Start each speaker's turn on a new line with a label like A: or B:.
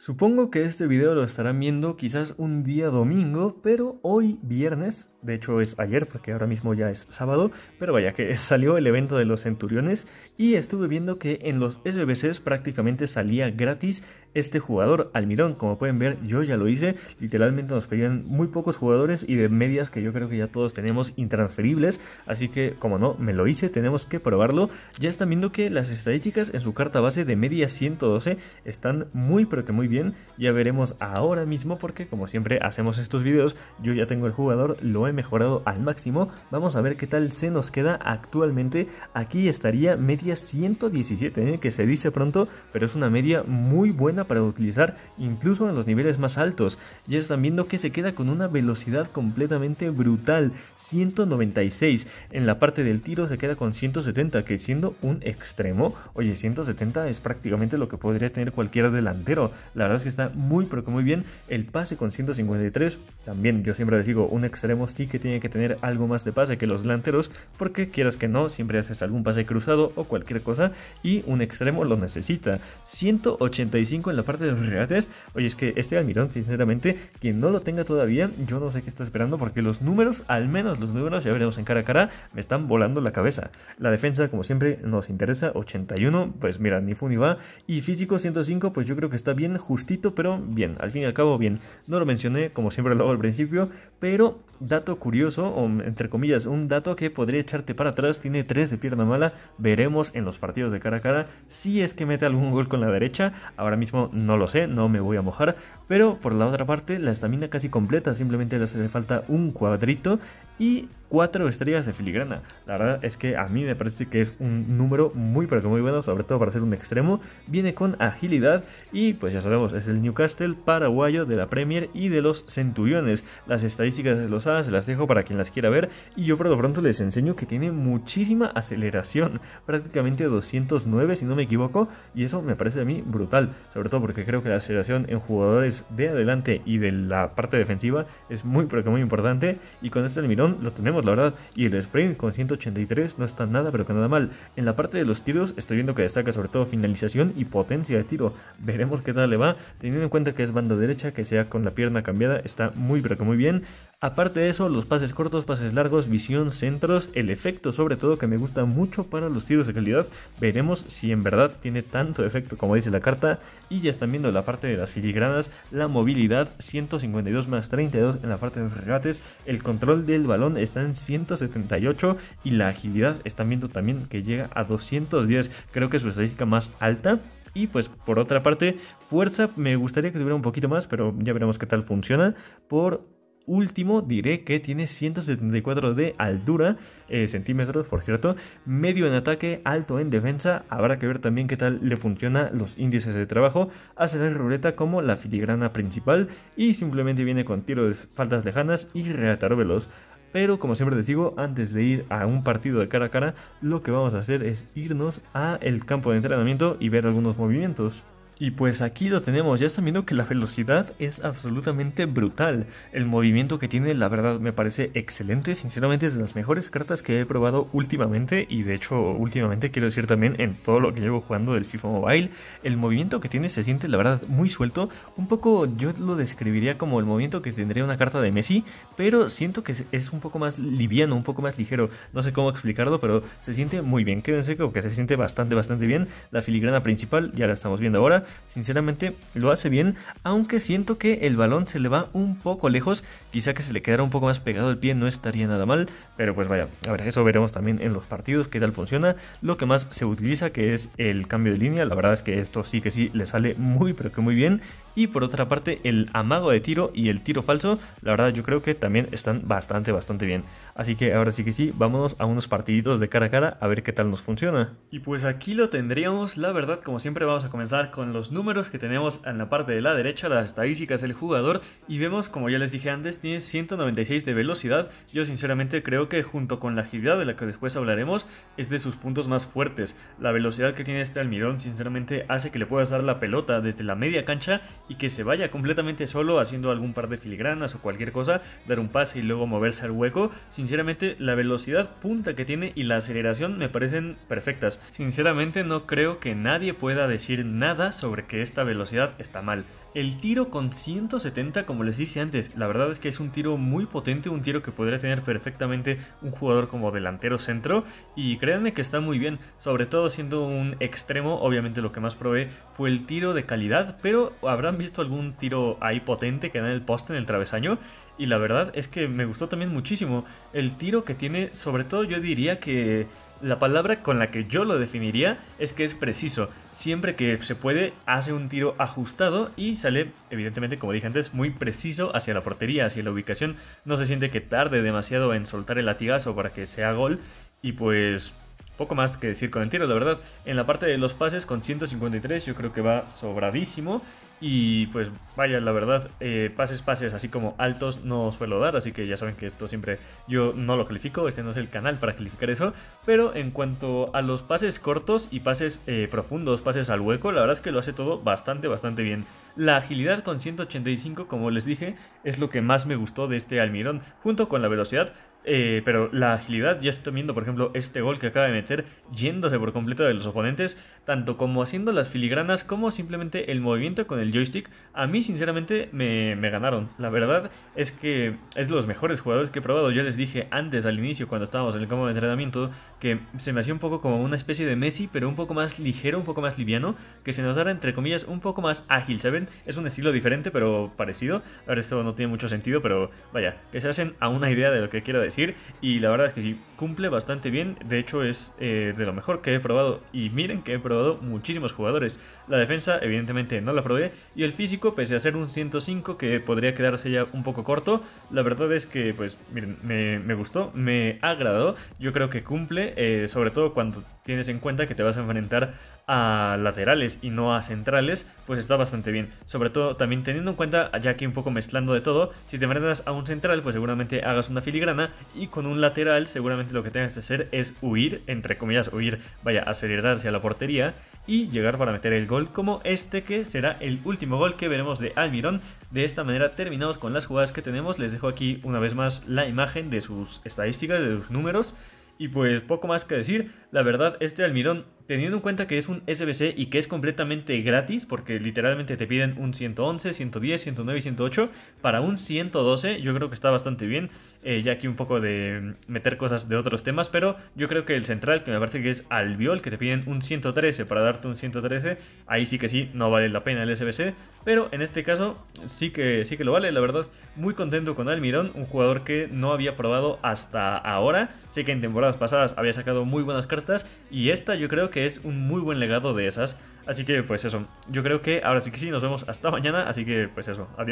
A: Supongo que este video lo estarán viendo quizás un día domingo, pero hoy viernes, de hecho es ayer porque ahora mismo ya es sábado, pero vaya que salió el evento de los centuriones y estuve viendo que en los SBCs prácticamente salía gratis este jugador, Almirón. Como pueden ver, yo ya lo hice. Literalmente nos pedían muy pocos jugadores y de medias que yo creo que ya todos tenemos intransferibles. Así que, como no, me lo hice, tenemos que probarlo. Ya están viendo que las estadísticas en su carta base de media 112 están muy pero que muy bien. Ya veremos ahora mismo porque, como siempre hacemos estos videos, yo ya tengo el jugador, lo he mejorado al máximo. Vamos a ver qué tal se nos queda actualmente. Aquí estaría media 117, ¿eh? que se dice pronto, pero es una media muy buena para utilizar incluso en los niveles más altos. Ya están viendo que se queda con una velocidad completamente brutal, 196. En la parte del tiro se queda con 170, que siendo un extremo, oye, 170 es prácticamente lo que podría tener cualquier delantero. La verdad es que está muy, pero que muy bien. El pase con 153, también yo siempre les digo, un extremo sí que tiene que tener algo más de pase que los delanteros, porque quieras que no, siempre haces algún pase cruzado o cualquier cosa, y un extremo lo necesita. 185 en la parte de los regates. Oye, es que este almirón, sinceramente, quien no lo tenga todavía, yo no sé qué está esperando porque los números, al menos los números, ya veremos en cara a cara, me están volando la cabeza. La defensa, como siempre, nos interesa. 81, pues mira, ni fu ni va. Y físico, 105, pues yo creo que está bien, justito, pero bien. Al fin y al cabo, bien. No lo mencioné, como siempre lo hago al principio, pero dato curioso, o entre comillas, un dato que podría echarte para atrás. Tiene 3 de pierna mala. Veremos en los partidos de cara a cara si es que mete algún gol con la derecha. Ahora mismo no lo sé, no me voy a mojar, pero por la otra parte, la estamina casi completa, simplemente le hace falta un cuadrito y cuatro estrellas de filigrana. La verdad es que a mí me parece que es un número muy pero que muy bueno, sobre todo para ser un extremo. Viene con agilidad y pues ya sabemos, es el Newcastle paraguayo de la Premier y de los Centuriones. Las estadísticas de los se las dejo para quien las quiera ver y yo por lo pronto les enseño que tiene muchísima aceleración, prácticamente 209 si no me equivoco y eso me parece a mí brutal, sobre todo porque creo que la aceleración en jugadores de adelante y de la parte defensiva es muy pero que muy importante. Y con este almirón lo tenemos, la verdad. Y el sprint con 183 no está nada pero que nada mal. En la parte de los tiros estoy viendo que destaca sobre todo finalización y potencia de tiro. Veremos qué tal le va. Teniendo en cuenta que es banda derecha, que sea con la pierna cambiada, está muy pero que muy bien. Aparte de eso, los pases cortos, pases largos, visión, centros, el efecto sobre todo que me gusta mucho para los tiros de calidad. Veremos si en verdad tiene tanto efecto como dice la carta. Y ya están viendo la parte de las filigranas, la movilidad 152 más 32 en la parte de los regates, el control del balón está en 178 y la agilidad están viendo también que llega a 210, creo que es su estadística más alta. Y pues por otra parte, fuerza me gustaría que tuviera un poquito más, pero ya veremos qué tal funciona. Por último diré que tiene 174 de altura, eh, centímetros por cierto, medio en ataque, alto en defensa, habrá que ver también qué tal le funciona los índices de trabajo, hace la ruleta como la filigrana principal y simplemente viene con tiro de faltas lejanas y reatar veloz. Pero como siempre les digo, antes de ir a un partido de cara a cara, lo que vamos a hacer es irnos a el campo de entrenamiento y ver algunos movimientos. Y pues aquí lo tenemos, ya están viendo que la velocidad es absolutamente brutal. El movimiento que tiene, la verdad, me parece excelente. Sinceramente es de las mejores cartas que he probado últimamente. Y de hecho, últimamente quiero decir también en todo lo que llevo jugando del FIFA Mobile. El movimiento que tiene se siente, la verdad, muy suelto. Un poco yo lo describiría como el movimiento que tendría una carta de Messi. Pero siento que es un poco más liviano, un poco más ligero. No sé cómo explicarlo, pero se siente muy bien. Quédense con que se siente bastante, bastante bien. La filigrana principal ya la estamos viendo ahora sinceramente lo hace bien, aunque siento que el balón se le va un poco lejos, quizá que se le quedara un poco más pegado el pie no estaría nada mal, pero pues vaya, a ver, eso veremos también en los partidos, qué tal funciona, lo que más se utiliza que es el cambio de línea, la verdad es que esto sí que sí le sale muy pero que muy bien y por otra parte, el amago de tiro y el tiro falso, la verdad yo creo que también están bastante, bastante bien. Así que ahora sí que sí, vámonos a unos partiditos de cara a cara a ver qué tal nos funciona. Y pues aquí lo tendríamos, la verdad como siempre vamos a comenzar con los números que tenemos en la parte de la derecha, las estadísticas del jugador y vemos como ya les dije antes, tiene 196 de velocidad, yo sinceramente creo que junto con la agilidad de la que después hablaremos es de sus puntos más fuertes. La velocidad que tiene este almirón sinceramente hace que le pueda dar la pelota desde la media cancha y que se vaya completamente solo haciendo algún par de filigranas o cualquier cosa, dar un pase y luego moverse al hueco. Sinceramente, la velocidad punta que tiene y la aceleración me parecen perfectas. Sinceramente, no creo que nadie pueda decir nada sobre que esta velocidad está mal. El tiro con 170, como les dije antes, la verdad es que es un tiro muy potente, un tiro que podría tener perfectamente un jugador como delantero centro y créanme que está muy bien, sobre todo siendo un extremo, obviamente lo que más probé fue el tiro de calidad, pero habrán visto algún tiro ahí potente que da en el poste, en el travesaño y la verdad es que me gustó también muchísimo el tiro que tiene, sobre todo yo diría que la palabra con la que yo lo definiría es que es preciso. Siempre que se puede, hace un tiro ajustado y sale, evidentemente, como dije antes, muy preciso hacia la portería, hacia la ubicación. No se siente que tarde demasiado en soltar el latigazo para que sea gol. Y pues, poco más que decir con el tiro, la verdad. En la parte de los pases, con 153, yo creo que va sobradísimo. Y pues vaya, la verdad, eh, pases, pases así como altos no suelo dar, así que ya saben que esto siempre yo no lo califico, este no es el canal para calificar eso, pero en cuanto a los pases cortos y pases eh, profundos, pases al hueco, la verdad es que lo hace todo bastante, bastante bien. La agilidad con 185, como les dije, es lo que más me gustó de este Almirón, junto con la velocidad, eh, pero la agilidad, ya estoy viendo, por ejemplo, este gol que acaba de meter, yéndose por completo de los oponentes, tanto como haciendo las filigranas, como simplemente el movimiento con el joystick, a mí sinceramente me, ganaron. La verdad es que es de los mejores jugadores que he probado. Yo les dije antes, al inicio, cuando estábamos en el campo de entrenamiento, que se me hacía un poco como una especie de Messi, pero un poco más ligero, un poco más liviano, que se nos dará entre comillas, un poco más ágil, ¿saben? Es un estilo diferente, pero parecido. Ahora esto no tiene mucho sentido, pero vaya, que se hacen a una idea de lo que quiero decir decir. Y la verdad es que sí, cumple bastante bien. De hecho, es eh, de lo mejor que he probado. Y miren que he probado muchísimos jugadores. La defensa, evidentemente, no la probé. Y el físico, pese a ser un 105 que podría quedarse ya un poco corto, la verdad es que, pues, miren, me, gustó, me agradó. Yo creo que cumple, eh, sobre todo cuando tienes en cuenta que te vas a enfrentar a laterales y no a centrales, pues está bastante bien. Sobre todo también teniendo en cuenta, ya que un poco mezclando de todo, si te enfrentas a un central, pues seguramente hagas una filigrana y con un lateral seguramente lo que tengas que hacer es huir, entre comillas huir, vaya, acelerar hacia la portería y llegar para meter el gol como este que será el último gol que veremos de Almirón. De esta manera terminamos con las jugadas que tenemos, les dejo aquí una vez más la imagen de sus estadísticas, de sus números y pues poco más que decir, la verdad este Almirón teniendo en cuenta que es un SBC y que es completamente gratis, porque literalmente te piden un 111, 110, 109 y 108, para un 112 yo creo que está bastante bien, eh, ya aquí un poco de meter cosas de otros temas, pero yo creo que el central, que me parece que es Albiol, que te piden un 113 para darte un 113, ahí sí que sí, no vale la pena el SBC, pero en este caso sí que, sí que lo vale, la verdad, muy contento con Almirón, un jugador que no había probado hasta ahora, sé que en temporadas pasadas había sacado muy buenas cartas y esta yo creo que es un muy buen legado de esas. Así que pues eso, yo creo que ahora sí que sí, nos vemos hasta mañana, así que pues eso, adiós.